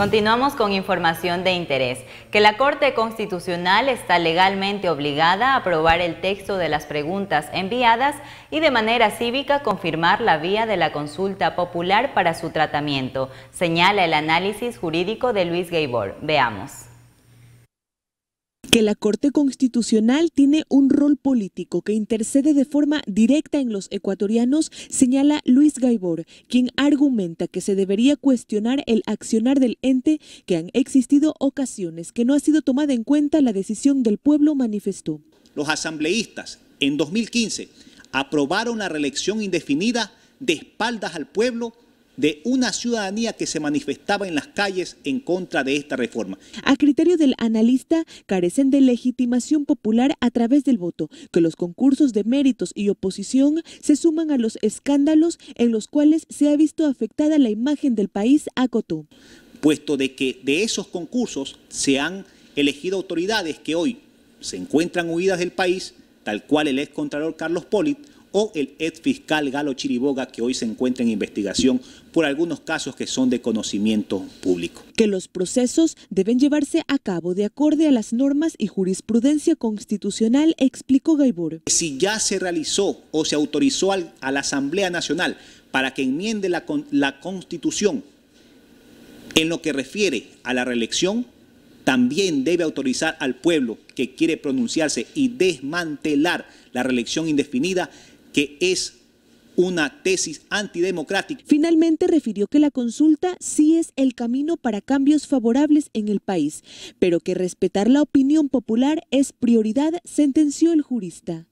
Continuamos con información de interés. Que la Corte Constitucional está legalmente obligada a aprobar el texto de las preguntas enviadas y de manera cívica confirmar la vía de la consulta popular para su tratamiento, señala el análisis jurídico de Luis Gaybor. Veamos que la Corte Constitucional tiene un rol político que intercede de forma directa en los ecuatorianos, señala Luis Gaibor, quien argumenta que se debería cuestionar el accionar del ente que han existido ocasiones que no ha sido tomada en cuenta la decisión del pueblo, manifestó. Los asambleístas en 2015 aprobaron la reelección indefinida de espaldas al pueblo de una ciudadanía que se manifestaba en las calles en contra de esta reforma. A criterio del analista, carecen de legitimación popular a través del voto, que los concursos de méritos y oposición se suman a los escándalos en los cuales se ha visto afectada la imagen del país, a Cotú. Puesto de que de esos concursos se han elegido autoridades que hoy se encuentran huidas del país, tal cual el excontralor Carlos Polit, o el ex fiscal Galo Chiriboga, que hoy se encuentra en investigación por algunos casos que son de conocimiento público. Que los procesos deben llevarse a cabo de acorde a las normas y jurisprudencia constitucional, explicó Gaibor. Si ya se realizó o se autorizó a la Asamblea Nacional para que enmiende la Constitución en lo que refiere a la reelección, también debe autorizar al pueblo que quiere pronunciarse y desmantelar la reelección indefinida que es una tesis antidemocrática. Finalmente refirió que la consulta sí es el camino para cambios favorables en el país, pero que respetar la opinión popular es prioridad, sentenció el jurista.